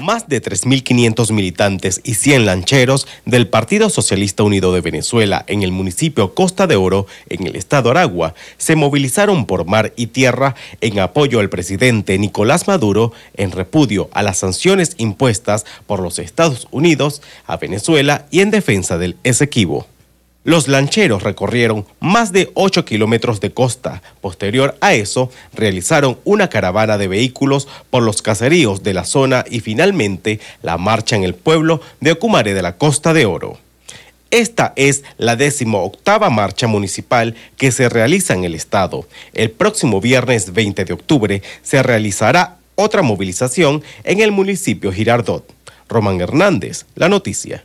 Más de 3.500 militantes y 100 lancheros del Partido Socialista Unido de Venezuela en el municipio Costa de Oro, en el estado Aragua, se movilizaron por mar y tierra en apoyo al presidente Nicolás Maduro en repudio a las sanciones impuestas por los Estados Unidos a Venezuela y en defensa del Esequibo. Los lancheros recorrieron más de 8 kilómetros de costa. Posterior a eso, realizaron una caravana de vehículos por los caseríos de la zona y finalmente la marcha en el pueblo de Okumare de la Costa de Oro. Esta es la octava marcha municipal que se realiza en el estado. El próximo viernes 20 de octubre se realizará otra movilización en el municipio Girardot. Román Hernández, La Noticia.